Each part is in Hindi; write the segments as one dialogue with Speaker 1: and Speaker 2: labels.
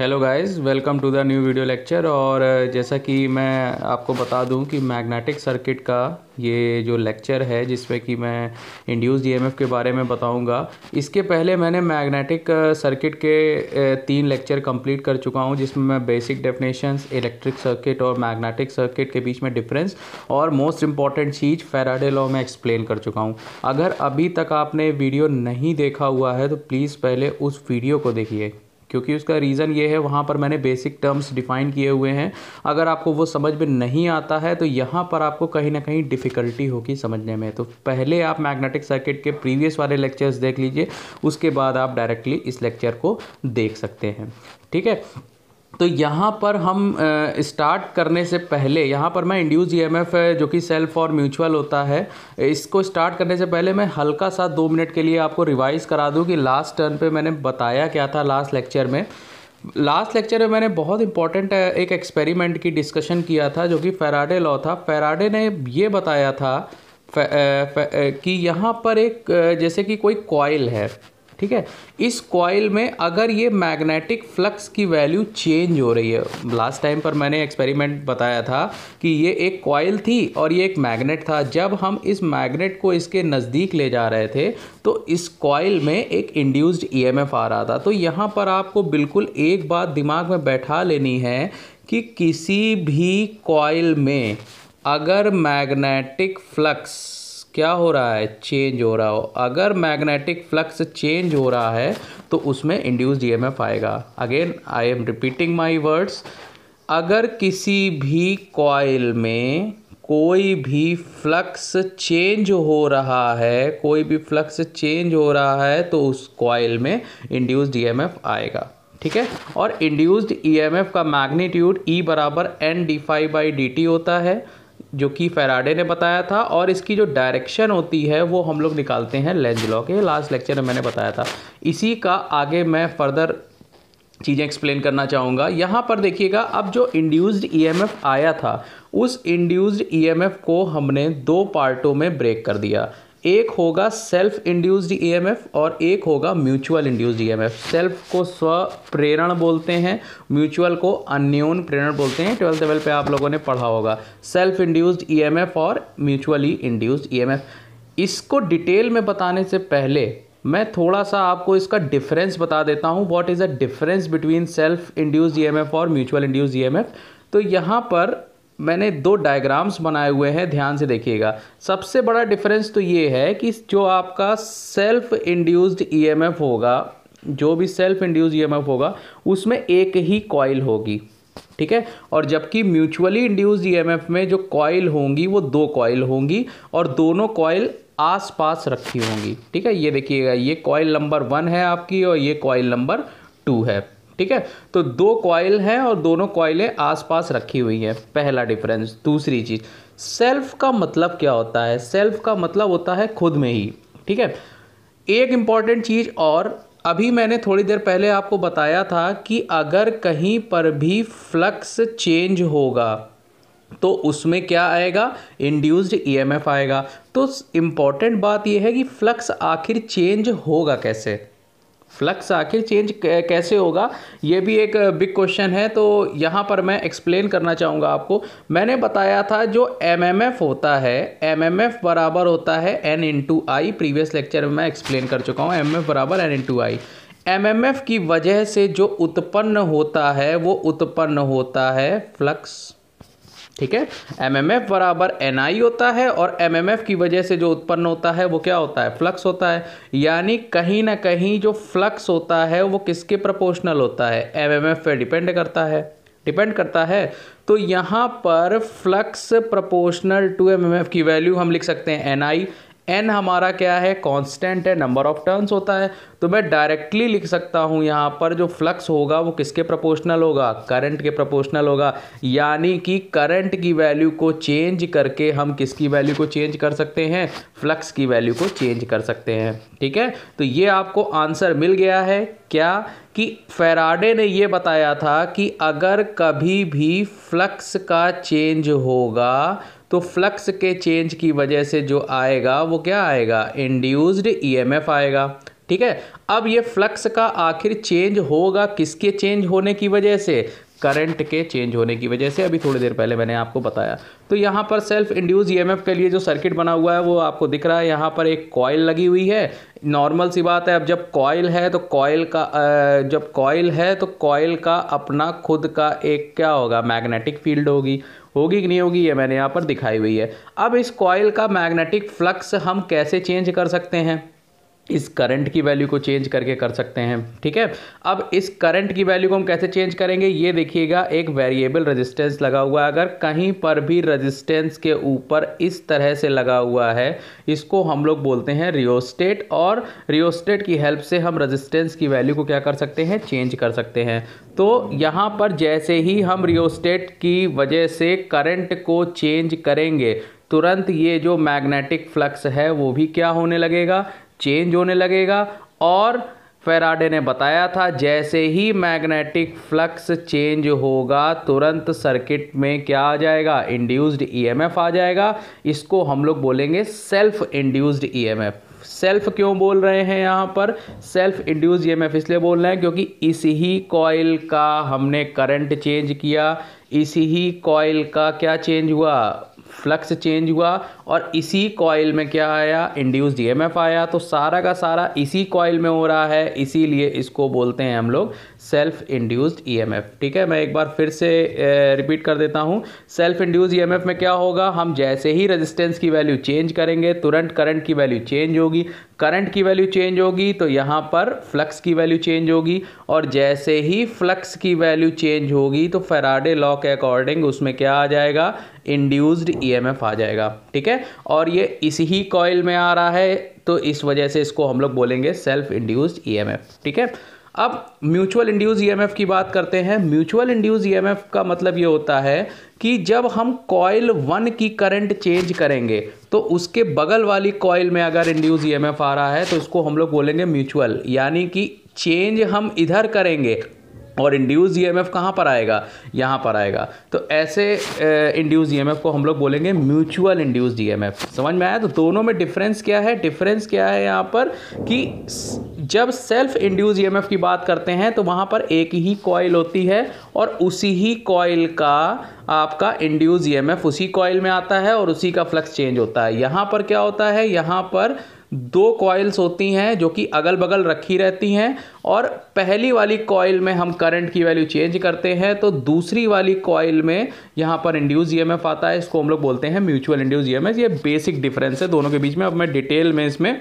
Speaker 1: hello guys welcome to the new video lecture और जैसा कि मैं आपको बता दूं कि मैग्नेटिक सर्किट का ये जो लेक्चर है जिसमें कि मैं इंड्यूस ईएमएफ के बारे में बताऊंगा इसके पहले मैंने मैग्नेटिक सर्किट के तीन लेक्चर कंप्लीट कर चुका हूं जिसमें मैं बेसिक डेफिनेशंस इलेक्ट्रिक सर्किट और मैग्नेटिक सर्किट के बीच में डिफरेंस और मोस्ट इंपॉर्टेंट चीज़ फेराडे लॉ में एक्सप्लेन कर चुका हूँ अगर अभी तक आपने वीडियो नहीं देखा हुआ है तो प्लीज़ पहले उस वीडियो को देखिए क्योंकि उसका रीज़न ये है वहाँ पर मैंने बेसिक टर्म्स डिफाइन किए हुए हैं अगर आपको वो समझ में नहीं आता है तो यहाँ पर आपको कहीं ना कहीं डिफ़िकल्टी होगी समझने में तो पहले आप मैग्नेटिक सर्किट के प्रीवियस वाले लेक्चर्स देख लीजिए उसके बाद आप डायरेक्टली इस लेक्चर को देख सकते हैं ठीक है तो यहाँ पर हम स्टार्ट करने से पहले यहाँ पर मैं एम ईएमएफ e जो कि सेल्फ और म्यूचुअल होता है इसको स्टार्ट करने से पहले मैं हल्का सा दो मिनट के लिए आपको रिवाइज़ करा दूँ कि लास्ट टर्न पे मैंने बताया क्या था लास्ट लेक्चर में लास्ट लेक्चर में मैंने बहुत इंपॉर्टेंट एक एक्सपेरिमेंट की डिस्कशन किया था जो कि फेराडे लॉ था फेराडे ने ये बताया था कि यहाँ पर एक जैसे कि कोई कॉयल है ठीक है इस कॉयल में अगर ये मैग्नेटिक फ्लक्स की वैल्यू चेंज हो रही है लास्ट टाइम पर मैंने एक्सपेरिमेंट बताया था कि ये एक कॉयल थी और ये एक मैग्नेट था जब हम इस मैग्नेट को इसके नज़दीक ले जा रहे थे तो इस कॉयल में एक इंड्यूस्ड ई e आ रहा था तो यहाँ पर आपको बिल्कुल एक बात दिमाग में बैठा लेनी है कि किसी भी कॉयल में अगर मैग्नेटिक फ्लक्स क्या हो रहा है चेंज हो रहा हो अगर मैग्नेटिक फ्लक्स चेंज हो रहा है तो उसमें एम एफ आएगा again I am repeating my words अगर किसी भी कॉयल में कोई भी फ्लक्स चेंज हो रहा है कोई भी फ्लक्स चेंज हो रहा है तो उस कॉयल में इंड्यूस्ड ईएमएफ आएगा ठीक है और इंड्यूस्ड ईएमएफ का मैग्नीट्यूड ई e बराबर N D five by D T होता है जो कि फेराडे ने बताया था और इसकी जो डायरेक्शन होती है वो हम लोग निकालते हैं लेंज लॉ के लास्ट लेक्चर में मैंने बताया था इसी का आगे मैं फर्दर चीज़ें एक्सप्लेन करना चाहूँगा यहाँ पर देखिएगा अब जो इंड्यूस्ड ईएमएफ e आया था उस इंड्यूस्ड ईएमएफ e को हमने दो पार्टों में ब्रेक कर दिया एक होगा सेल्फ इंड्यूस्ड ईएमएफ और एक होगा म्यूचुअल इंड्यूस्ड ईएमएफ सेल्फ को स्व प्रेरण बोलते हैं म्यूचुअल को अन्योन प्रेरण बोलते हैं ट्वेल्थ लेवल पे आप लोगों ने पढ़ा होगा सेल्फ इंड्यूस्ड ईएमएफ और म्यूचुअली इंड्यूस्ड ईएमएफ इसको डिटेल में बताने से पहले मैं थोड़ा सा आपको इसका डिफरेंस बता देता हूँ what is a difference between self induced E और म्यूचुअल इंड्यूस्ड ई तो यहाँ पर मैंने दो डायग्राम्स बनाए हुए हैं ध्यान से देखिएगा सबसे बड़ा डिफरेंस तो ये है कि जो आपका सेल्फ इंड्यूस्ड ईएमएफ होगा जो भी सेल्फ इंड्यूस्ड ईएमएफ होगा उसमें एक ही कॉयल होगी ठीक है और जबकि म्यूचुअली इंड्यूस्ड ईएमएफ में जो कॉयल होंगी वो दो कॉयल होंगी और दोनों कॉयल आस पास रखी होंगी ठीक है ये देखिएगा ये कॉइल नंबर वन है आपकी और ये कॉयल नंबर टू है ठीक है तो दो कॉयल हैं और दोनों कॉयलें आसपास रखी हुई हैं पहला डिफरेंस दूसरी चीज़ सेल्फ का मतलब क्या होता है सेल्फ का मतलब होता है खुद में ही ठीक है एक इम्पॉर्टेंट चीज़ और अभी मैंने थोड़ी देर पहले आपको बताया था कि अगर कहीं पर भी फ्लक्स चेंज होगा तो उसमें क्या आएगा इंड्यूस्ड ईएमएफ e आएगा तो इम्पॉर्टेंट बात यह है कि फ्लक्स आखिर चेंज होगा कैसे फ्लक्स आखिर चेंज कैसे होगा ये भी एक बिग क्वेश्चन है तो यहाँ पर मैं एक्सप्लेन करना चाहूँगा आपको मैंने बताया था जो एमएमएफ होता है एमएमएफ बराबर होता है N into I previous lecture में मैं एक्सप्लेन कर चुका हूँ एम बराबर एन इंटू आई एम की वजह से जो उत्पन्न होता है वो उत्पन्न होता है फ्लक्स ठीक है एमएमएफ बराबर एनआई होता है और एमएमएफ की वजह से जो उत्पन्न होता है वो क्या होता है फ्लक्स होता है यानी कहीं ना कहीं जो फ्लक्स होता है वो किसके प्रपोर्शनल होता है एमएमएफ पे डिपेंड करता है डिपेंड करता है तो यहाँ पर फ्लक्स प्रपोर्शनल टू एमएमएफ की वैल्यू हम लिख सकते हैं एनआई एन हमारा क्या है कांस्टेंट है नंबर ऑफ टर्न्स होता है तो मैं डायरेक्टली लिख सकता हूँ यहाँ पर जो फ्लक्स होगा वो किसके प्रोपोर्शनल होगा करंट के प्रपोर्शनल होगा यानी कि करंट की वैल्यू को चेंज करके हम किसकी वैल्यू को चेंज कर सकते हैं फ्लक्स की वैल्यू को चेंज कर सकते हैं ठीक है तो ये आपको आंसर मिल गया है क्या कि फेराडे ने ये बताया था कि अगर कभी भी फ्लक्स का चेंज होगा तो फ्लक्स के चेंज की वजह से जो आएगा वो क्या आएगा इंड्यूस्ड ईएमएफ e आएगा ठीक है अब ये फ्लक्स का आखिर चेंज होगा किसके चेंज होने की वजह से करंट के चेंज होने की वजह से अभी थोड़ी देर पहले मैंने आपको बताया तो यहाँ पर सेल्फ इंड्यूस ईएमएफ e के लिए जो सर्किट बना हुआ है वो आपको दिख रहा है यहाँ पर एक कॉयल लगी हुई है नॉर्मल सी बात है अब जब कॉयल है तो कॉयल का जब कॉयल है तो कॉयल का अपना खुद का एक क्या होगा मैग्नेटिक फील्ड होगी होगी कि नहीं होगी ये मैंने यहाँ पर दिखाई हुई है अब इस कॉयल का मैग्नेटिक फ्लक्स हम कैसे चेंज कर सकते हैं इस करंट की वैल्यू को चेंज करके कर सकते हैं ठीक है अब इस करंट की वैल्यू को हम कैसे चेंज करेंगे ये देखिएगा एक वेरिएबल रेजिस्टेंस लगा हुआ है अगर कहीं पर भी रेजिस्टेंस के ऊपर इस तरह से लगा हुआ है इसको हम लोग बोलते हैं रियोस्टेट और रियोस्टेट की हेल्प से हम रजिस्टेंस की वैल्यू को क्या कर सकते हैं चेंज कर सकते हैं तो यहाँ पर जैसे ही हम रियोस्टेट की वजह से करंट को चेंज करेंगे तुरंत ये जो मैग्नेटिक फ्लक्स है वो भी क्या होने लगेगा चेंज होने लगेगा और फेराडे ने बताया था जैसे ही मैग्नेटिक फ्लक्स चेंज होगा तुरंत सर्किट में क्या आ जाएगा इंड्यूस्ड ईएमएफ आ जाएगा इसको हम लोग बोलेंगे सेल्फ इंड्यूस्ड ईएमएफ सेल्फ क्यों बोल रहे हैं यहाँ पर सेल्फ इंड्यूस ईएमएफ इसलिए बोल रहे हैं क्योंकि इसी ही कॉयल का हमने करंट चेंज किया इसी ही कॉयल का क्या चेंज हुआ फ्लक्स चेंज हुआ और इसी कॉयल में क्या आया इंड्यूस ईएमएफ e आया तो सारा का सारा इसी कॉयल में हो रहा है इसीलिए इसको बोलते हैं हम लोग सेल्फ इंड्यूस्ड ईएमएफ ठीक है मैं एक बार फिर से रिपीट कर देता हूँ सेल्फ इंड्यूस ईएमएफ में क्या होगा हम जैसे ही रेजिस्टेंस की वैल्यू चेंज करेंगे तुरंत करंट की वैल्यू चेंज होगी करंट की वैल्यू चेंज होगी तो यहाँ पर फ्लक्स की वैल्यू चेंज होगी और जैसे ही फ्लक्स की वैल्यू चेंज होगी तो फेराडे लॉ के अकॉर्डिंग उसमें क्या आ जाएगा इंड्यूस्ड एफ e आ जाएगा ठीक है और ये इसी ही कॉयल में आ रहा है तो इस वजह से इसको हम लोग बोलेंगे सेल्फ इंड्यूस्ड एफ ठीक है अब म्यूचुअल इंड्यूस एफ की बात करते हैं म्यूचुअल इंड्यूस एफ का मतलब ये होता है कि जब हम कॉयल वन की करंट चेंज करेंगे तो उसके बगल वाली कॉयल में अगर इंड्यूस एफ e आ रहा है तो उसको हम लोग बोलेंगे म्यूचुअल यानी कि चेंज हम इधर करेंगे और इंड्यूस ई एम एफ कहाँ पर आएगा यहाँ पर आएगा तो ऐसे इंड्यूस ई e को हम लोग बोलेंगे mutual induce E M F समझ में आया तो दोनों में डिफरेंस क्या है डिफरेंस क्या है यहाँ पर कि जब self induce E M F की बात करते हैं तो वहाँ पर एक ही कॉयल होती है और उसी ही कॉयल का आपका इंड्यूस ई एम एफ उसी कॉयल में आता है और उसी का फ्लक्स चेंज होता है यहाँ पर क्या होता है यहाँ पर दो कॉयल्स होती हैं जो कि अगल बगल रखी रहती हैं और पहली वाली कॉयल में हम करंट की वैल्यू चेंज करते हैं तो दूसरी वाली कॉयल में यहाँ पर इंड्यूस ई e आता है इसको हम लोग बोलते हैं म्यूचुअल इंड्यूस ई ये बेसिक डिफरेंस है दोनों के बीच में अब मैं डिटेल में इसमें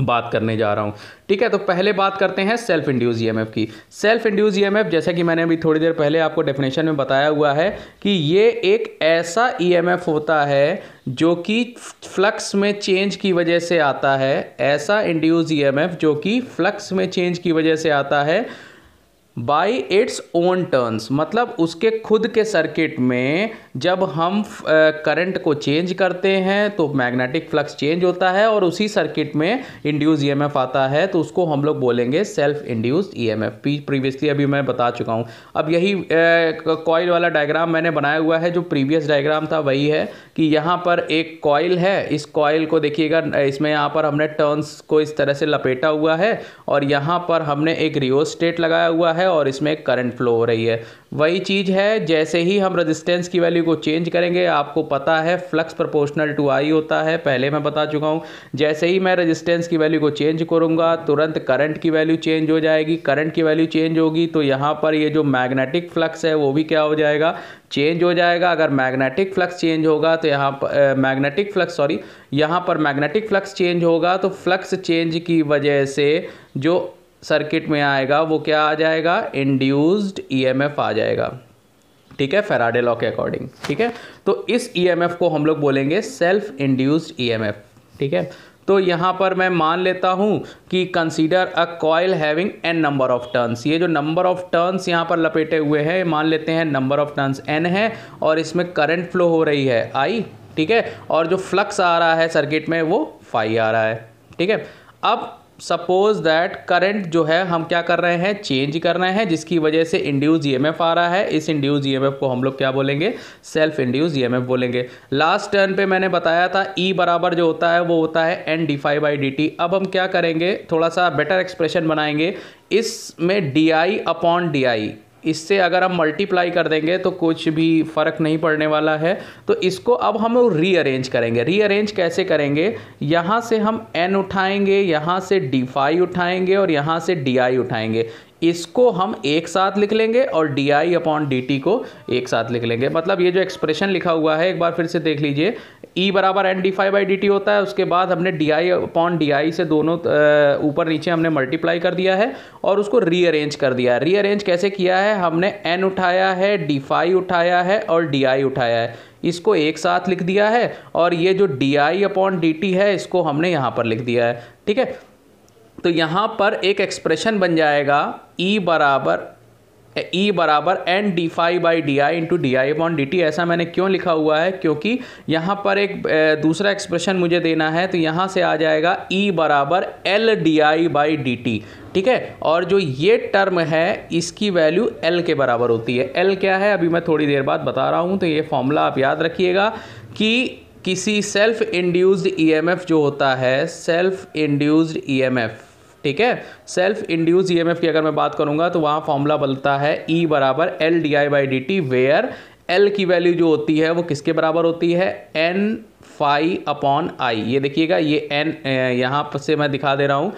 Speaker 1: बात करने जा रहा हूँ ठीक है तो पहले बात करते हैं सेल्फ इंड्यूस ई की सेल्फ इंड्यूस ई जैसा कि मैंने अभी थोड़ी देर पहले आपको डेफिनेशन में बताया हुआ है कि ये एक ऐसा ई e होता है जो कि फ्लक्स में चेंज की वजह से आता है ऐसा इंड्यूस ई e जो कि फ्लक्स में चेंज की वजह से आता है बाई इट्स ओन टर्न्स मतलब उसके खुद के सर्किट में जब हम करंट को चेंज करते हैं तो मैग्नेटिक फ्लक्स चेंज होता है और उसी सर्किट में इंड्यूस ईएमएफ e आता है तो उसको हम लोग बोलेंगे सेल्फ इंड्यूस ईएमएफ प्रीवियसली अभी मैं बता चुका हूँ अब यही कॉयल वाला डायग्राम मैंने बनाया हुआ है जो प्रीवियस डायग्राम था वही है कि यहाँ पर एक कॉयल है इस कॉयल को देखिएगा इसमें यहाँ पर हमने टर्नस को इस तरह से लपेटा हुआ है और यहाँ पर हमने एक रियो स्टेट लगाया हुआ है और इसमें करंट फ्लो हो रही है वही चीज़ है जैसे ही हम रेजिस्टेंस की वैल्यू को चेंज करेंगे आपको पता है फ्लक्स प्रोपोर्शनल टू आई होता है पहले मैं बता चुका हूँ जैसे ही मैं रेजिस्टेंस की वैल्यू को चेंज करूँगा तुरंत करंट की वैल्यू चेंज हो जाएगी करंट की वैल्यू चेंज होगी तो यहाँ पर ये जो मैग्नेटिक फ्लक्स है वो भी क्या हो जाएगा चेंज हो जाएगा अगर मैग्नेटिक फ्लक्स चेंज होगा तो यहाँ पर मैग्नेटिक फ्लक्स सॉरी यहाँ पर मैग्नेटिक फ्लक्स चेंज होगा तो फ्लक्स चेंज की वजह से जो सर्किट में आएगा वो क्या आ जाएगा इंड्यूस्ड ईएमएफ e आ जाएगा ठीक है फेराडे लॉ के अकॉर्डिंग ठीक है तो इस ईएमएफ e को हम लोग बोलेंगे सेल्फ इंड्यूस्ड ईएमएफ ठीक है तो यहाँ पर मैं मान लेता हूँ कि consider a coil having N number of turns ये जो नंबर ऑफ टर्न्स यहाँ पर लपेटे हुए हैं मान लेते हैं नंबर ऑफ टर्न्स एन है और इसमें करंट फ्लो हो रही है आई ठीक है और जो फ्लक्स आ रहा है सर्किट में वो फाइव आ रहा है ठीक है अब सपोज दैट करंट जो है हम क्या कर रहे हैं चेंज कर रहे हैं जिसकी वजह से इंड्यूज ईएमएफ आ रहा है इस इंड्यूज ईएमएफ को हम लोग क्या बोलेंगे सेल्फ इंड्यूज ईएमएफ बोलेंगे लास्ट टर्न पे मैंने बताया था ई e बराबर जो होता है वो होता है N D five by D T अब हम क्या करेंगे थोड़ा सा बेटर एक्सप्रेशन बनाएंगे इसमें D I upon D I इससे अगर हम मल्टीप्लाई कर देंगे तो कुछ भी फ़र्क नहीं पड़ने वाला है तो इसको अब हम रीअरेंज करेंगे रीअरेंज कैसे करेंगे यहाँ से हम एन उठाएंगे यहाँ से डी फाई उठाएंगे और यहाँ से डी आई उठाएंगे इसको हम एक साथ लिख लेंगे और D I upon D T को एक साथ लिख लेंगे मतलब ये जो एक्सप्रेशन लिखा हुआ है एक बार फिर से देख लीजिए ई e बराबर N D five by D T होता है उसके बाद हमने D I upon D I से दोनों ऊपर नीचे हमने मल्टीप्लाई कर दिया है और उसको रीअरेंज कर दिया है रीअरेंज कैसे किया है हमने एन उठाया है डी फाई उठाया है और डी आई उठाया है इसको एक साथ लिख दिया है और ये जो D I upon D T है इसको हमने यहाँ पर लिख दिया है ठीक है तो यहाँ पर एक एक्सप्रेशन बन जाएगा ई e बराबर ई e बराबर N D phi by D I into D I upon D T ऐसा मैंने क्यों लिखा हुआ है क्योंकि यहाँ पर एक दूसरा एक्सप्रेशन मुझे देना है तो यहाँ से आ जाएगा ई e बराबर L D I by D T ठीक है और जो ये टर्म है इसकी वैल्यू एल के बराबर होती है एल क्या है अभी मैं थोड़ी देर बाद बता रहा हूँ तो ये फॉर्मूला आप याद रखिएगा कि किसी सेल्फ इंड्यूस्ड एफ जो होता है सेल्फ इंड्यूस्ड एफ ठीक है सेल्फ इंड्यूस ई की अगर मैं बात करूँगा तो वहाँ फॉर्मूला बनता है ई e बराबर L D I by D T where L की वैल्यू जो होती है वो किसके बराबर होती है एन फाई अपॉन आई ये देखिएगा ये एन यहाँ पर से मैं दिखा दे रहा हूँ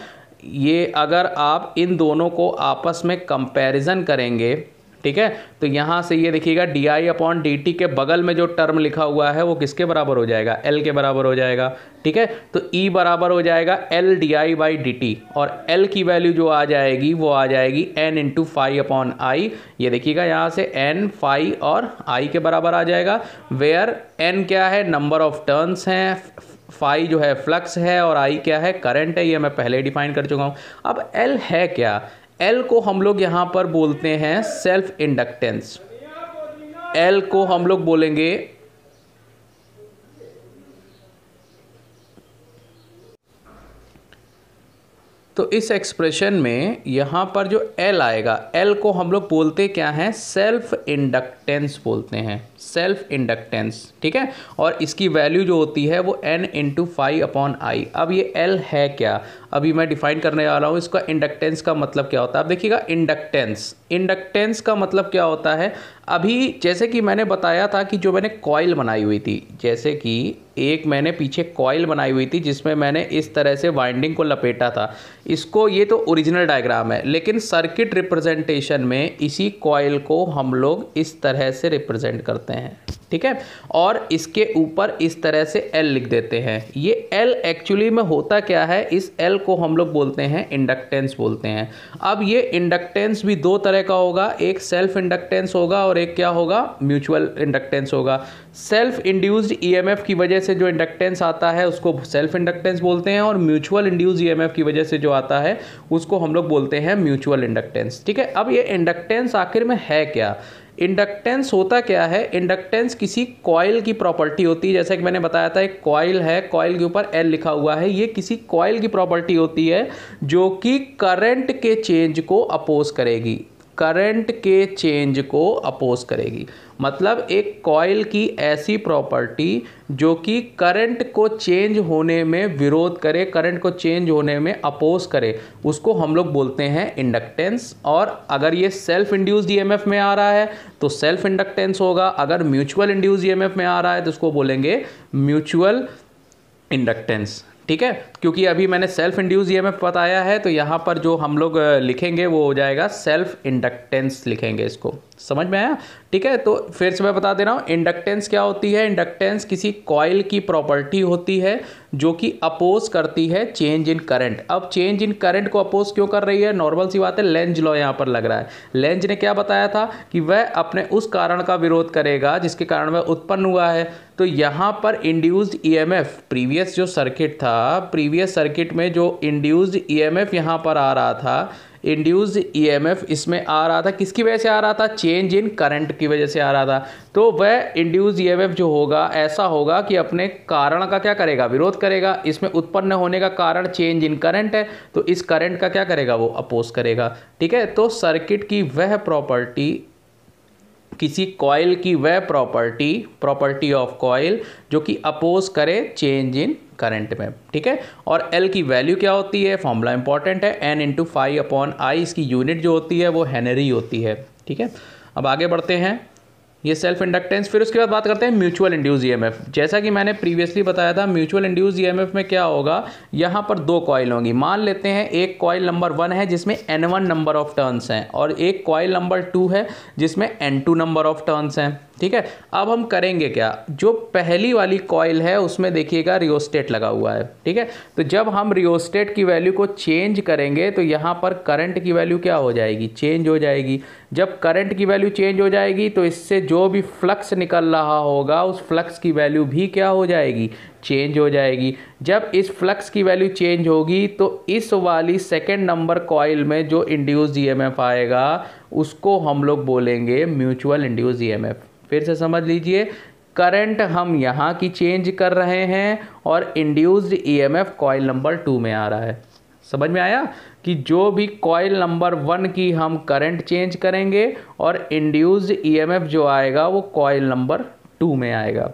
Speaker 1: ये अगर आप इन दोनों को आपस में कंपैरिजन करेंगे ठीक है तो यहां से ये देखिएगा D I upon D T के बगल में जो टर्म लिखा हुआ है वो किसके बराबर हो जाएगा एल के बराबर हो जाएगा ठीक है तो ई e बराबर हो जाएगा L D I by D T और एल की वैल्यू जो आ जाएगी वो आ जाएगी N into five upon I ये देखिएगा यहाँ से एन फाइव और आई के बराबर आ जाएगा वेयर एन क्या है नंबर ऑफ टर्न्स हैं फाई जो है फ्लक्स है और आई क्या है करंट है ये मैं पहले डिफाइन कर चुका हूँ अब एल है क्या एल को हम लोग यहाँ पर बोलते हैं सेल्फ इंडक्टेंस एल को हम लोग बोलेंगे तो इस एक्सप्रेशन में यहाँ पर जो एल आएगा एल को हम लोग बोलते क्या हैं सेल्फ इंडक्टेंस बोलते हैं सेल्फ इंडक्टेंस ठीक है और इसकी वैल्यू जो होती है वो N into five upon I अब ये एल है क्या अभी मैं डिफाइन करने वाला हूँ इसका इंडक्टेंस का मतलब क्या होता है अब देखिएगा इंडक्टेंस इंडक्टेंस का मतलब क्या होता है अभी जैसे कि मैंने बताया था कि जो मैंने कॉयल बनाई हुई थी जैसे कि एक मैंने पीछे कॉयल बनाई हुई थी जिसमें मैंने इस तरह से वाइंडिंग को लपेटा था इसको ये तो ओरिजिनल डायग्राम है लेकिन सर्किट रिप्रेजेंटेशन में इसी कॉयल को हम लोग इस तरह से रिप्रेजेंट करते करते हैं ठीक है और इसके ऊपर इस तरह से एल लिख देते हैं ये एल एक्चुअली में होता क्या है इस एल को हम लोग बोलते हैं इंडक्टेंस बोलते हैं अब ये इंडक्टेंस भी दो तरह का होगा एक सेल्फ इंडक्टेंस होगा और एक क्या होगा म्यूचुअल इंडक्टेंस होगा सेल्फ इंड्यूस्ड ईएमएफ की वजह से जो इंडक्टेंस आता है उसको सेल्फ इंडक्टेंस बोलते हैं और म्यूचुअल इंड्यूस्ड ई की वजह से जो आता है उसको हम लोग बोलते हैं म्यूचुअल इंडक्टेंस ठीक है अब ये इंडक्टेंस आखिर में है क्या इंडक्टेंस होता क्या है इंडक्टेंस किसी कॉयल की प्रॉपर्टी होती है जैसे कि मैंने बताया था एक कॉयल है कॉयल के ऊपर एल लिखा हुआ है ये किसी कॉयल की प्रॉपर्टी होती है जो कि करंट के चेंज को अपोज करेगी करंट के चेंज को अपोज करेगी मतलब एक कॉयल की ऐसी प्रॉपर्टी जो कि करंट को चेंज होने में विरोध करे करंट को चेंज होने में अपोज करे उसको हम लोग बोलते हैं इंडक्टेंस और अगर ये सेल्फ इंड्यूस ईएमएफ में आ रहा है तो सेल्फ इंडक्टेंस होगा अगर म्यूचुअल इंड्यूस ईएमएफ में आ रहा है तो उसको बोलेंगे म्यूचुअल इंडक्टेंस ठीक है क्योंकि अभी मैंने सेल्फ इंड्यूस ई बताया है तो यहाँ पर जो हम लोग लिखेंगे वो हो जाएगा सेल्फ इंडक्टेंस लिखेंगे इसको समझ में आया ठीक है तो फिर से मैं बता दे रहा हूँ इंडक्टेंस क्या होती है इंडक्टेंस किसी कॉयल की प्रॉपर्टी होती है जो कि अपोज करती है चेंज इन करंट अब चेंज इन करंट को अपोज क्यों कर रही है नॉर्मल सी बात है लेंज लॉ यहाँ पर लग रहा है लेंज ने क्या बताया था कि वह अपने उस कारण का विरोध करेगा जिसके कारण वह उत्पन्न हुआ है तो यहाँ पर इंड्यूस्ड ईएमएफ प्रीवियस जो सर्किट था प्रीवियस प्रीवियस सर्किट में जो इंड्यूस्ड ईएमएफ e यहाँ पर आ रहा था इंड्यूस्ड ईएमएफ e इसमें आ रहा था किसकी वजह से आ रहा था चेंज इन करंट की वजह से आ रहा था तो वह इंड्यूस्ड ईएमएफ e जो होगा ऐसा होगा कि अपने कारण का क्या करेगा विरोध करेगा इसमें उत्पन्न होने का कारण चेंज इन करंट है तो इस करंट का क्या करेगा वो अपोज करेगा ठीक है तो सर्किट की वह प्रॉपर्टी किसी कॉयल की वह प्रॉपर्टी प्रॉपर्टी ऑफ कॉयल जो कि अपोज करे चेंज इन करंट में ठीक है और एल की वैल्यू क्या होती है फॉर्मूला इंपॉर्टेंट है N into five upon I इसकी यूनिट जो होती है वो हैनरी होती है ठीक है अब आगे बढ़ते हैं ये सेल्फ इंडक्टेंस फिर उसके बाद बात करते हैं म्यूचुअल इंड्यूस ईएमएफ जैसा कि मैंने प्रीवियसली बताया था म्यूचुअल इंड्यूस ईएमएफ में क्या होगा यहाँ पर दो कॉयल होंगी मान लेते हैं एक कॉयल नंबर वन है जिसमें N one number of turns हैं और एक कॉयल नंबर टू है जिसमें N two number of turns हैं ठीक है अब हम करेंगे क्या जो पहली वाली कॉयल है उसमें देखिएगा रियोस्टेट लगा हुआ है ठीक है तो जब हम रियोस्टेट की वैल्यू को चेंज करेंगे तो यहाँ पर करंट की वैल्यू क्या हो जाएगी चेंज हो जाएगी जब करंट की वैल्यू चेंज हो जाएगी तो इससे जो जो भी फ्लक्स निकल रहा होगा उस फ्लक्स की वैल्यू भी क्या हो जाएगी चेंज हो जाएगी जब इस फ्लक्स की वैल्यू चेंज होगी तो इस वाली सेकेंड नंबर कॉयल में जो इंड्यूस ईएमएफ e आएगा उसको हम लोग बोलेंगे म्यूचुअल इंड्यूस ईएमएफ फिर से समझ लीजिए करंट हम यहाँ की चेंज कर रहे हैं और induced EMF coil number two में आ रहा है समझ में आया कि जो भी कॉयल नंबर वन की हम करंट चेंज करेंगे और इंड्यूस्ड ईएमएफ e जो आएगा वो कॉयल नंबर टू में आएगा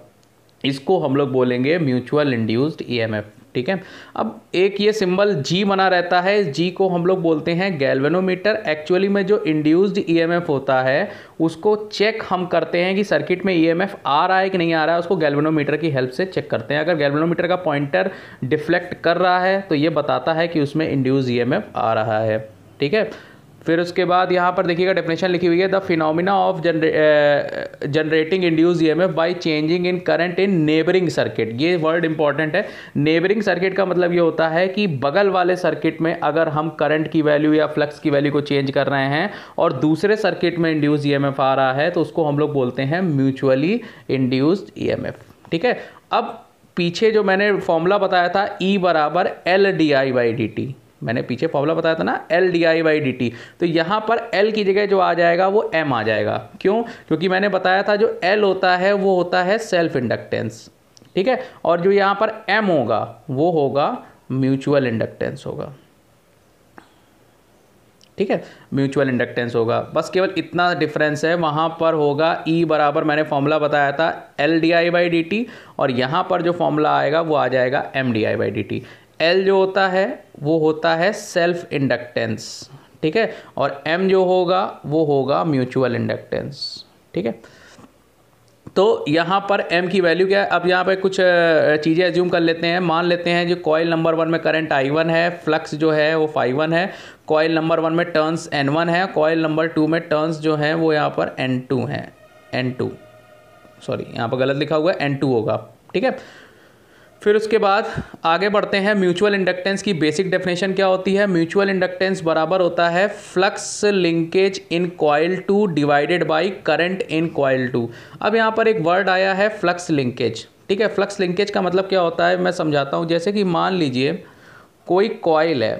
Speaker 1: इसको हम लोग बोलेंगे म्यूचुअल इंड्यूस्ड ईएमएफ ठीक है अब एक ये सिंबल जी बना रहता है जी को हम लोग बोलते हैं गैल्वेनोमीटर एक्चुअली में जो इंड्यूस्ड ईएमएफ e होता है उसको चेक हम करते हैं कि सर्किट में ईएमएफ e आ रहा है कि नहीं आ रहा है उसको गैल्वेनोमीटर की हेल्प से चेक करते हैं अगर गैल्वेनोमीटर का पॉइंटर डिफ्लेक्ट कर रहा है तो ये बताता है कि उसमें इंड्यूज ई e आ रहा है ठीक है फिर उसके बाद यहाँ पर देखिएगा डेफिनेशन लिखी हुई है द फिनोमिना ऑफ जनरे generating induce E M F by changing in current in neighbouring circuit ये वर्ड इंपॉर्टेंट है नेबरिंग सर्किट का मतलब ये होता है कि बगल वाले सर्किट में अगर हम करंट की वैल्यू या फ्लक्स की वैल्यू को चेंज कर रहे हैं और दूसरे सर्किट में इंड्यूज ई एम एफ आ रहा है तो उसको हम लोग बोलते हैं mutually induced E M F ठीक है अब पीछे जो मैंने फॉर्मूला बताया था ई e बराबर L D I by D T मैंने पीछे फॉर्मूला बताया था ना L D I by D T तो यहाँ पर एल की जगह जो आ जाएगा वो एम आ जाएगा क्यों क्योंकि मैंने बताया था जो एल होता है वो होता है सेल्फ इंडक्टेंस ठीक है और जो यहाँ पर एम होगा वो होगा म्यूचुअल इंडक्टेंस होगा ठीक है म्यूचुअल इंडक्टेंस होगा बस केवल इतना डिफरेंस है वहाँ पर होगा ई e बराबर मैंने फॉर्मूला बताया था L D I by D T और यहाँ पर जो फॉर्मूला आएगा वो आ जाएगा M D I by D T L जो होता है वो होता है सेल्फ इंडक्टेंस ठीक है और एम जो होगा वो होगा म्यूचुअल इंडक्टेंस ठीक है तो यहाँ पर एम की वैल्यू क्या है अब यहाँ पर कुछ चीज़ें एज्यूम कर लेते हैं मान लेते हैं जो कॉयल नंबर वन में करंट आई वन है फ्लक्स जो है वो फाइव वन है कॉयल नंबर वन में टर्न्स एन वन है कॉयल नंबर टू में टर्न्स जो हैं वो यहाँ पर एन टू हैं एन टू सॉरी यहाँ पर गलत लिखा हुआ है एन टू होगा ठीक है फिर उसके बाद आगे बढ़ते हैं म्यूचुअल इंडक्टेंस की बेसिक डेफिनेशन क्या होती है म्यूचुअल इंडक्टेंस बराबर होता है flux linkage in coil two divided by current in coil two अब यहाँ पर एक वर्ड आया है फ्लक्स लिंकेज ठीक है फ्लक्स लिंकेज का मतलब क्या होता है मैं समझाता हूँ जैसे कि मान लीजिए कोई कॉयल है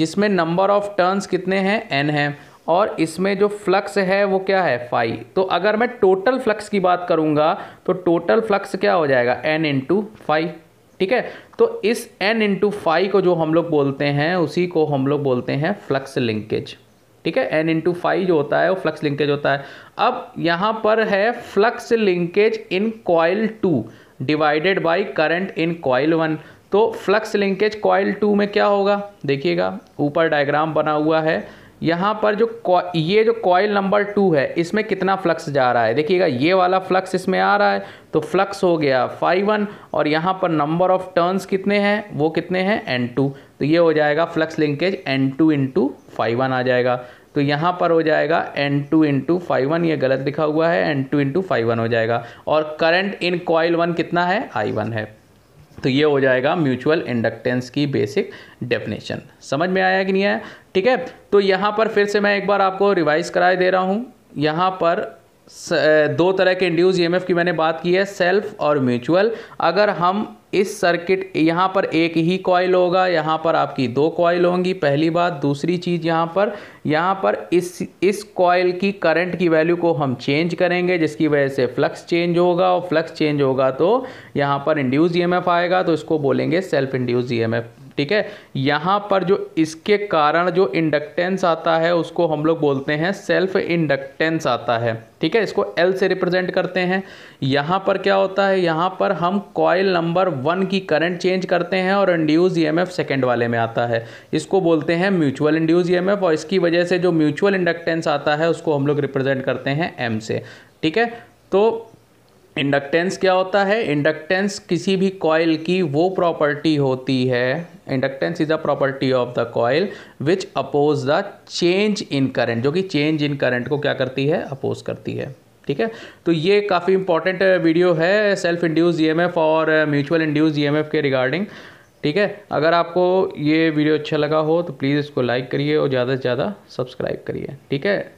Speaker 1: जिसमें नंबर ऑफ टर्न्स कितने हैं एन हैं और इसमें जो फ्लक्स है वो क्या है फाइव तो अगर मैं टोटल फ्लक्स की बात करूंगा तो टोटल फ्लक्स क्या हो जाएगा एन इंटू फाइव ठीक है तो इस एन इंटू फाइव को जो हम लोग बोलते हैं उसी को हम लोग बोलते हैं फ्लक्स लिंकेज ठीक है एन इंटू फाइव जो होता है वो फ्लक्स लिंकेज होता है अब यहाँ पर है flux linkage in coil two divided by current in coil one तो फ्लक्स लिंकेज कॉयल टू में क्या होगा देखिएगा ऊपर डायग्राम बना हुआ है यहाँ पर जो ये जो कॉयल नंबर टू है इसमें कितना फ्लक्स जा रहा है देखिएगा ये वाला फ्लक्स इसमें आ रहा है तो फ्लक्स हो गया फाइव वन और यहाँ पर नंबर ऑफ टर्न्स कितने हैं वो कितने हैं एन टू तो ये हो जाएगा flux linkage N two into five one आ जाएगा तो यहाँ पर हो जाएगा N two into five one ये गलत लिखा हुआ है N two into five one हो जाएगा और करंट इन कॉयल वन कितना है आई वन है तो ये हो जाएगा म्यूचुअल इंडक्टेंस की बेसिक डेफिनेशन समझ में आया कि नहीं आया ठीक है तो यहाँ पर फिर से मैं एक बार आपको रिवाइज कराए दे रहा हूँ यहाँ पर दो तरह के इंड्यूस ईएमएफ की मैंने बात की है सेल्फ और म्यूचुअल अगर हम इस सर्किट यहाँ पर एक ही कॉयल होगा यहाँ पर आपकी दो कॉयल होंगी पहली बात दूसरी चीज़ यहाँ पर यहाँ पर इस इस कॉयल की करंट की वैल्यू को हम चेंज करेंगे जिसकी वजह से फ्लक्स चेंज होगा और फ्लक्स चेंज होगा तो यहाँ पर इंड्यूस ई आएगा तो इसको बोलेंगे सेल्फ इंड्यूस ई ठीक है यहाँ पर जो इसके कारण जो इंडक्टेंस आता है उसको हम लोग बोलते हैं सेल्फ इंडक्टेंस आता है ठीक है इसको एल से रिप्रेजेंट करते हैं यहाँ पर क्या होता है यहाँ पर हम कॉयल नंबर वन की करंट चेंज करते हैं और इंड्यूज ईएमएफ सेकंड वाले में आता है इसको बोलते हैं म्यूचुअल इंड्यूज ई और इसकी वजह से जो म्यूचुअल इंडक्टेंस आता है उसको हम लोग रिप्रेजेंट करते हैं एम से ठीक है तो इंडक्टेंस क्या होता है इंडक्टेंस किसी भी कॉयल की वो प्रॉपर्टी होती है inductance is a property of the coil which oppose the change in current जो कि चेंज इन करंट को क्या करती है अपोज करती है ठीक है तो ये काफ़ी इंपॉर्टेंट वीडियो है सेल्फ इंड्यूस ई और म्यूचुअल इंड्यूस ई के रिगार्डिंग ठीक है अगर आपको ये वीडियो अच्छा लगा हो तो प्लीज़ इसको लाइक करिए और ज़्यादा से ज़्यादा सब्सक्राइब करिए ठीक है